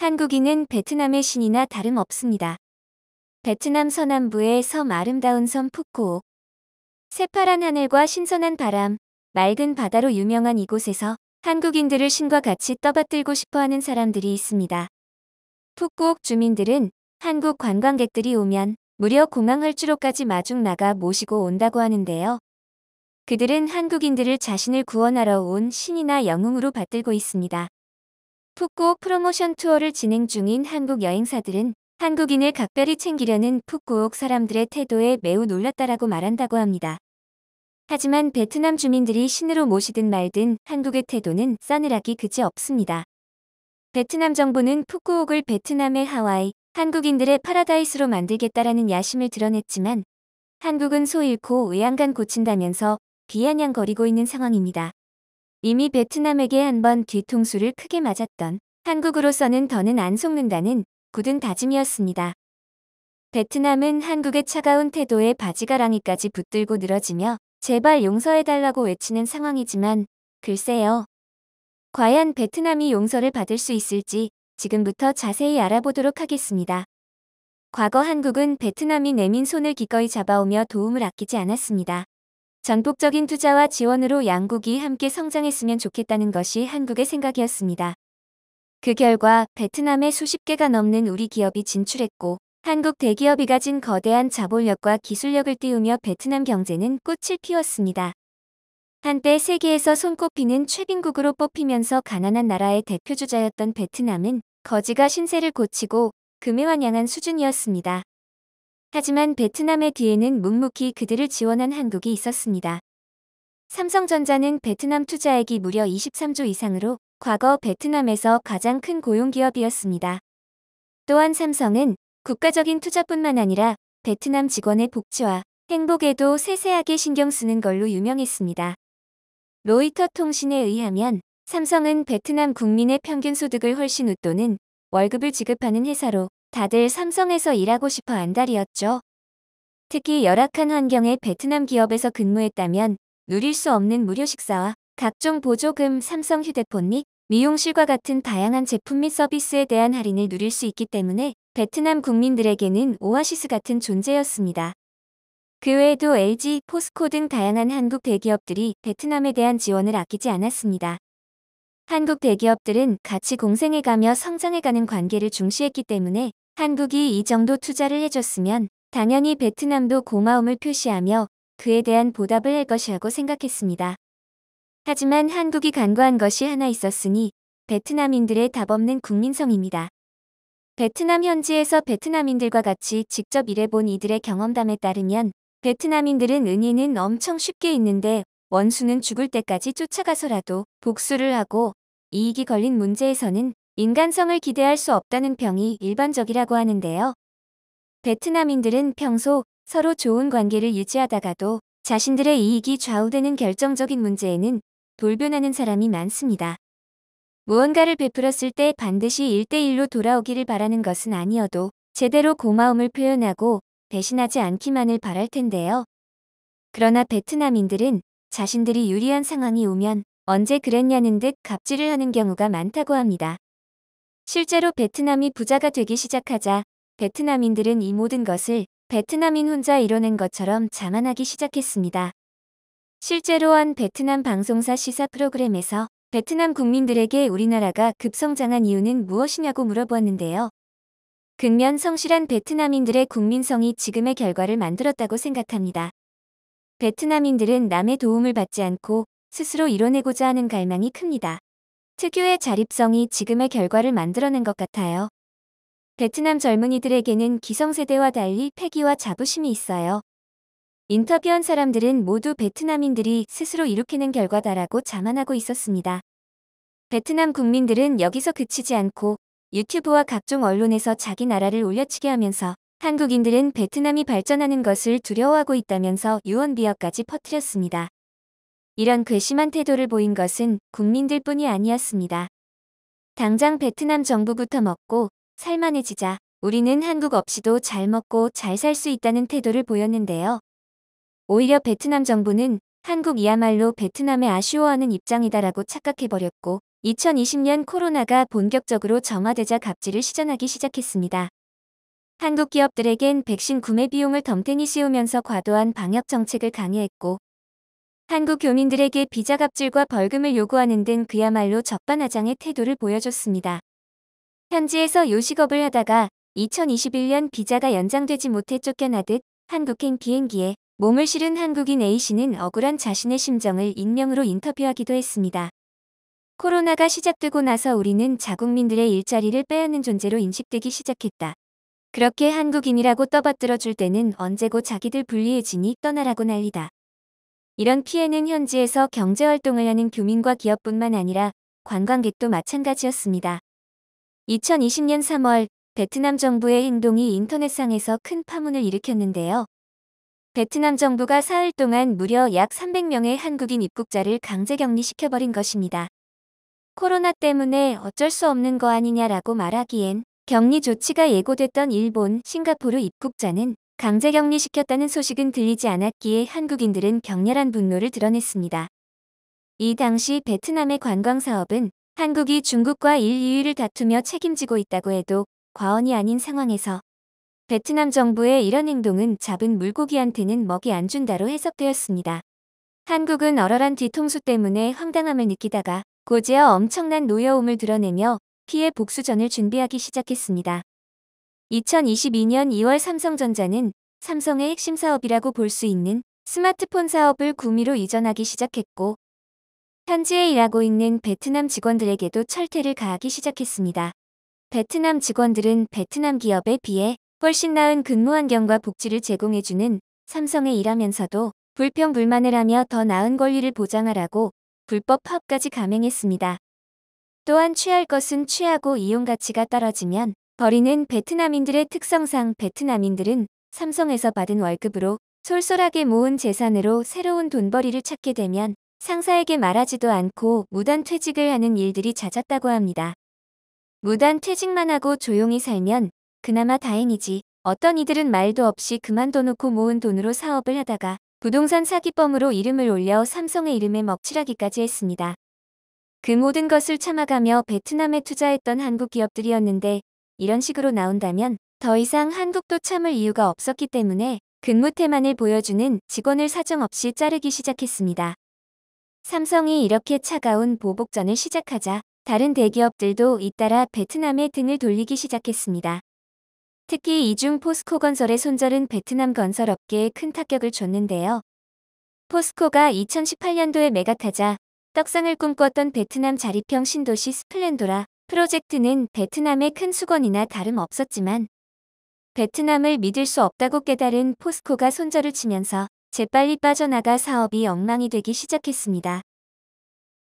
한국인은 베트남의 신이나 다름없습니다. 베트남 서남부의 섬 아름다운 섬 푸꾸옥. 새파란 하늘과 신선한 바람, 맑은 바다로 유명한 이곳에서 한국인들을 신과 같이 떠받들고 싶어하는 사람들이 있습니다. 푸꾸옥 주민들은 한국 관광객들이 오면 무려 공항 활주로까지 마중 나가 모시고 온다고 하는데요. 그들은 한국인들을 자신을 구원하러 온 신이나 영웅으로 받들고 있습니다. 푸꾸옥 프로모션 투어를 진행 중인 한국 여행사들은 한국인을 각별히 챙기려는 푸꾸옥 사람들의 태도에 매우 놀랐다라고 말한다고 합니다. 하지만 베트남 주민들이 신으로 모시든 말든 한국의 태도는 싸늘하기 그지 없습니다. 베트남 정부는 푸꾸옥을 베트남의 하와이, 한국인들의 파라다이스로 만들겠다라는 야심을 드러냈지만 한국은 소 잃고 외양간 고친다면서 비아냥거리고 있는 상황입니다. 이미 베트남에게 한 번 뒤통수를 크게 맞았던 한국으로서는 더는 안 속는다는 굳은 다짐이었습니다. 베트남은 한국의 차가운 태도에 바지가랑이까지 붙들고 늘어지며 제발 용서해달라고 외치는 상황이지만 글쎄요. 과연 베트남이 용서를 받을 수 있을지 지금부터 자세히 알아보도록 하겠습니다. 과거 한국은 베트남이 내민 손을 기꺼이 잡아오며 도움을 아끼지 않았습니다. 전폭적인 투자와 지원으로 양국이 함께 성장했으면 좋겠다는 것이 한국의 생각이었습니다. 그 결과 베트남에 수십 개가 넘는 우리 기업이 진출했고 한국 대기업이 가진 거대한 자본력과 기술력을 띄우며 베트남 경제는 꽃을 피웠습니다. 한때 세계에서 손꼽히는 최빈국으로 뽑히면서 가난한 나라의 대표주자였던 베트남은 거지가 신세를 고치고 금외환양한 수준이었습니다. 하지만 베트남의 뒤에는 묵묵히 그들을 지원한 한국이 있었습니다. 삼성전자는 베트남 투자액이 무려 23조 이상으로 과거 베트남에서 가장 큰 고용기업이었습니다. 또한 삼성은 국가적인 투자뿐만 아니라 베트남 직원의 복지와 행복에도 세세하게 신경 쓰는 걸로 유명했습니다. 로이터 통신에 의하면 삼성은 베트남 국민의 평균 소득을 훨씬 웃도는 월급을 지급하는 회사로 다들 삼성에서 일하고 싶어 안달이었죠. 특히 열악한 환경의 베트남 기업에서 근무했다면 누릴 수 없는 무료 식사와 각종 보조금, 삼성 휴대폰 및 미용실과 같은 다양한 제품 및 서비스에 대한 할인을 누릴 수 있기 때문에 베트남 국민들에게는 오아시스 같은 존재였습니다. 그 외에도 LG, 포스코 등 다양한 한국 대기업들이 베트남에 대한 지원을 아끼지 않았습니다. 한국 대기업들은 같이 공생해가며 성장해가는 관계를 중시했기 때문에 한국이 이 정도 투자를 해줬으면 당연히 베트남도 고마움을 표시하며 그에 대한 보답을 할 것이라고 생각했습니다. 하지만 한국이 간과한 것이 하나 있었으니 베트남인들의 답없는 국민성입니다. 베트남 현지에서 베트남인들과 같이 직접 일해본 이들의 경험담에 따르면 베트남인들은 은인은 엄청 쉽게 있는데 원수는 죽을 때까지 쫓아가서라도 복수를 하고 이익이 걸린 문제에서는 인간성을 기대할 수 없다는 평이 일반적이라고 하는데요. 베트남인들은 평소 서로 좋은 관계를 유지하다가도 자신들의 이익이 좌우되는 결정적인 문제에는 돌변하는 사람이 많습니다. 무언가를 베풀었을 때 반드시 1대1로 돌아오기를 바라는 것은 아니어도 제대로 고마움을 표현하고 배신하지 않기만을 바랄 텐데요. 그러나 베트남인들은 자신들이 유리한 상황이 오면 언제 그랬냐는 듯 갑질을 하는 경우가 많다고 합니다. 실제로 베트남이 부자가 되기 시작하자 베트남인들은 이 모든 것을 베트남인 혼자 이뤄낸 것처럼 자만하기 시작했습니다. 실제로 한 베트남 방송사 시사 프로그램에서 베트남 국민들에게 우리나라가 급성장한 이유는 무엇이냐고 물어보았는데요. 근면 성실한 베트남인들의 국민성이 지금의 결과를 만들었다고 생각합니다. 베트남인들은 남의 도움을 받지 않고 스스로 이뤄내고자 하는 갈망이 큽니다. 특유의 자립성이 지금의 결과를 만들어낸 것 같아요. 베트남 젊은이들에게는 기성세대와 달리 패기와 자부심이 있어요. 인터뷰한 사람들은 모두 베트남인들이 스스로 일으키는 결과다라고 자만하고 있었습니다. 베트남 국민들은 여기서 그치지 않고 유튜브와 각종 언론에서 자기 나라를 올려치게 하면서 한국인들은 베트남이 발전하는 것을 두려워하고 있다면서 유언비어까지 퍼뜨렸습니다. 이런 괘씸한 태도를 보인 것은 국민들뿐이 아니었습니다. 당장 베트남 정부부터 먹고 살만해지자 우리는 한국 없이도 잘 먹고 잘 살 수 있다는 태도를 보였는데요. 오히려 베트남 정부는 한국이야말로 베트남에 아쉬워하는 입장이다라고 착각해버렸고 2020년 코로나가 본격적으로 정화되자 갑질을 시전하기 시작했습니다. 한국 기업들에겐 백신 구매 비용을 덤탱이 씌우면서 과도한 방역 정책을 강행했고 한국 교민들에게 비자 갑질과 벌금을 요구하는 등 그야말로 적반하장의 태도를 보여줬습니다. 현지에서 요식업을 하다가 2021년 비자가 연장되지 못해 쫓겨나듯 한국행 비행기에 몸을 실은 한국인 A씨는 억울한 자신의 심정을 익명으로 인터뷰하기도 했습니다. 코로나가 시작되고 나서 우리는 자국민들의 일자리를 빼앗는 존재로 인식되기 시작했다. 그렇게 한국인이라고 떠받들어 줄 때는 언제고 자기들 불리해지니 떠나라고 난리다. 이런 피해는 현지에서 경제활동을 하는 교민과 기업뿐만 아니라 관광객도 마찬가지였습니다. 2020년 3월 베트남 정부의 행동이 인터넷상에서 큰 파문을 일으켰는데요. 베트남 정부가 사흘 동안 무려 약 300명의 한국인 입국자를 강제 격리시켜버린 것입니다. 코로나 때문에 어쩔 수 없는 거 아니냐라고 말하기엔 격리 조치가 예고됐던 일본, 싱가포르 입국자는 강제 격리시켰다는 소식은 들리지 않았기에 한국인들은 격렬한 분노를 드러냈습니다. 이 당시 베트남의 관광 사업은 한국이 중국과 1, 2위를 다투며 책임지고 있다고 해도 과언이 아닌 상황에서 베트남 정부의 이런 행동은 잡은 물고기한테는 먹이 안 준다로 해석되었습니다. 한국은 얼얼한 뒤통수 때문에 황당함을 느끼다가 고지어 엄청난 노여움을 드러내며 피해 복수전을 준비하기 시작했습니다. 2022년 2월 삼성전자는 삼성의 핵심 사업이라고 볼 수 있는 스마트폰 사업을 구미로 이전하기 시작했고 현지에 일하고 있는 베트남 직원들에게도 철퇴를 가하기 시작했습니다. 베트남 직원들은 베트남 기업에 비해 훨씬 나은 근무 환경과 복지를 제공해주는 삼성에 일하면서도 불평 불만을 하며 더 나은 권리를 보장하라고 불법 파업까지 감행했습니다. 또한 취할 것은 취하고 이용 가치가 떨어지면 버리는 베트남인들의 특성상 베트남인들은 삼성에서 받은 월급으로 솔솔하게 모은 재산으로 새로운 돈벌이를 찾게 되면 상사에게 말하지도 않고 무단퇴직을 하는 일들이 잦았다고 합니다. 무단퇴직만 하고 조용히 살면 그나마 다행이지 어떤 이들은 말도 없이 그만둬놓고 모은 돈으로 사업을 하다가 부동산 사기범으로 이름을 올려 삼성의 이름에 먹칠하기까지 했습니다. 그 모든 것을 참아가며 베트남에 투자했던 한국 기업들이었는데 이런 식으로 나온다면 더 이상 한국도 참을 이유가 없었기 때문에 근무 태만을 보여주는 직원을 사정없이 자르기 시작했습니다. 삼성이 이렇게 차가운 보복전을 시작하자 다른 대기업들도 잇따라 베트남에 등을 돌리기 시작했습니다. 특히 이중 포스코 건설의 손절은 베트남 건설업계에 큰 타격을 줬는데요. 포스코가 2018년도에 매각하자 떡상을 꿈꿨던 베트남 자립형 신도시 스플렌도라 프로젝트는 베트남의 큰 수건이나 다름없었지만 베트남을 믿을 수 없다고 깨달은 포스코가 손절을 치면서 재빨리 빠져나가 사업이 엉망이 되기 시작했습니다.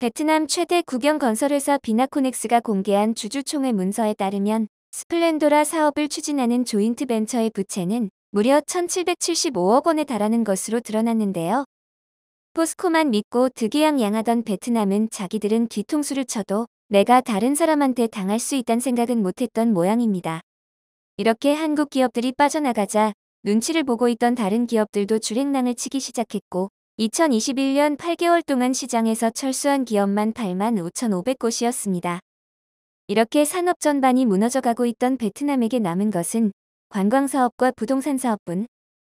베트남 최대 국영건설회사 비나코넥스가 공개한 주주총회 문서에 따르면 스플렌도라 사업을 추진하는 조인트 벤처의 부채는 무려 1,775억 원에 달하는 것으로 드러났는데요. 포스코만 믿고 득이양양하던 베트남은 자기들은 뒤통수를 쳐도 내가 다른 사람한테 당할 수 있단 생각은 못했던 모양입니다. 이렇게 한국 기업들이 빠져나가자 눈치를 보고 있던 다른 기업들도 줄행랑을 치기 시작했고 2021년 8개월 동안 시장에서 철수한 기업만 8만 5,500곳이었습니다. 이렇게 산업 전반이 무너져가고 있던 베트남에게 남은 것은 관광사업과 부동산 사업뿐.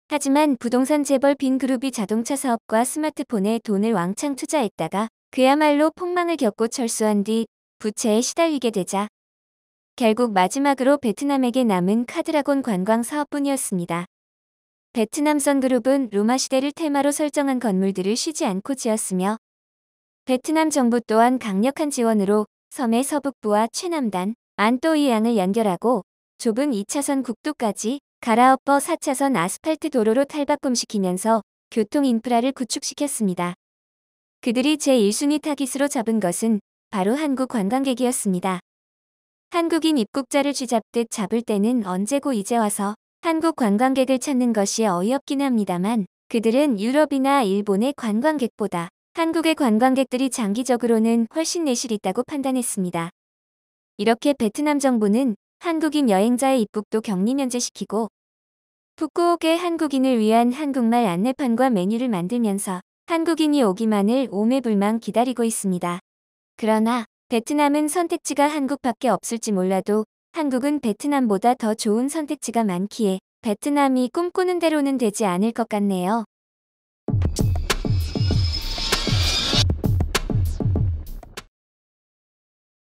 하지만 부동산 재벌 빈그룹이 자동차 사업과 스마트폰에 돈을 왕창 투자했다가 그야말로 폭망을 겪고 철수한 뒤 부채에 시달리게 되자 결국 마지막으로 베트남에게 남은 카드라곤 관광 사업뿐이었습니다. 베트남 선그룹은 로마 시대를 테마로 설정한 건물들을 쉬지 않고 지었으며 베트남 정부 또한 강력한 지원으로 섬의 서북부와 최남단, 안또이양을 연결하고 좁은 2차선 국도까지 가라업버 4차선 아스팔트 도로로 탈바꿈시키면서 교통 인프라를 구축시켰습니다. 그들이 제1순위 타깃으로 잡은 것은 바로 한국 관광객이었습니다. 한국인 입국자를 쥐잡듯 잡을 때는 언제고 이제 와서 한국 관광객을 찾는 것이 어이없긴 합니다만 그들은 유럽이나 일본의 관광객보다 한국의 관광객들이 장기적으로는 훨씬 내실 있다고 판단했습니다. 이렇게 베트남 정부는 한국인 여행자의 입국도 격리 면제시키고 북구옥의 한국인을 위한 한국말 안내판과 메뉴를 만들면서 한국인이 오기만을 오매불망 기다리고 있습니다. 그러나 베트남은 선택지가 한국밖에 없을지 몰라도 한국은 베트남보다 더 좋은 선택지가 많기에 베트남이 꿈꾸는 대로는 되지 않을 것 같네요.